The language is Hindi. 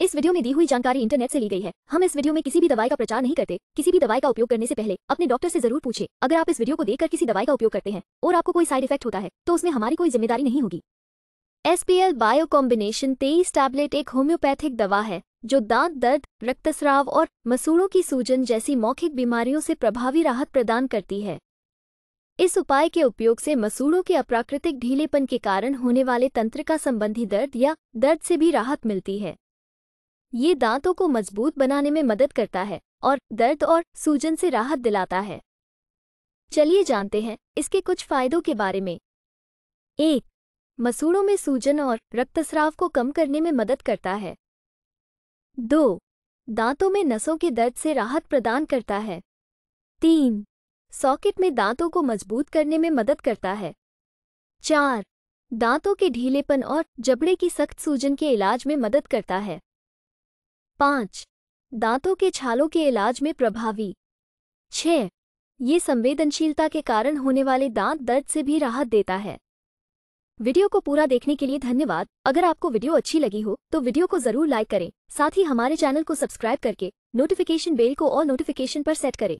इस वीडियो में दी हुई जानकारी इंटरनेट से ली गई है हम इस वीडियो में किसी भी दवाई का प्रचार नहीं करते किसी भी दवाई का उपयोग करने से पहले अपने डॉक्टर से जरूर पूछे अगर आप इस वीडियो को देखकर किसी दवाई का उपयोग करते हैं और आपको कोई साइड इफेक्ट होता है तो उसमें हमारी कोई जिम्मेदारी नहीं होगी एस बायो कॉम्बिनेशन तेईस टैबलेट एक होम्योपैथिक दवा है जो दांत दर्द रक्तस्राव और मसूड़ों की सूजन जैसी मौखिक बीमारियों से प्रभावी राहत प्रदान करती है इस उपाय के उपयोग से मसूड़ों के अप्राकृतिक ढीलेपन के कारण होने वाले तंत्र का संबंधी दर्द या दर्द से भी राहत मिलती है ये दांतों को मजबूत बनाने में मदद करता है और दर्द और सूजन से राहत दिलाता है चलिए जानते हैं इसके कुछ फायदों के बारे में एक मसूड़ों में सूजन और रक्तस्राव को कम करने में मदद करता है दो दांतों में नसों के दर्द से राहत प्रदान करता है तीन सॉकेट में दांतों को मजबूत करने में मदद करता है चार दांतों के ढीलेपन और जबड़े की सख्त सूजन के इलाज में मदद करता है पाँच दांतों के छालों के इलाज में प्रभावी छ ये संवेदनशीलता के कारण होने वाले दांत दर्द से भी राहत देता है वीडियो को पूरा देखने के लिए धन्यवाद अगर आपको वीडियो अच्छी लगी हो तो वीडियो को जरूर लाइक करें साथ ही हमारे चैनल को सब्सक्राइब करके नोटिफिकेशन बेल को और नोटिफिकेशन पर सेट करें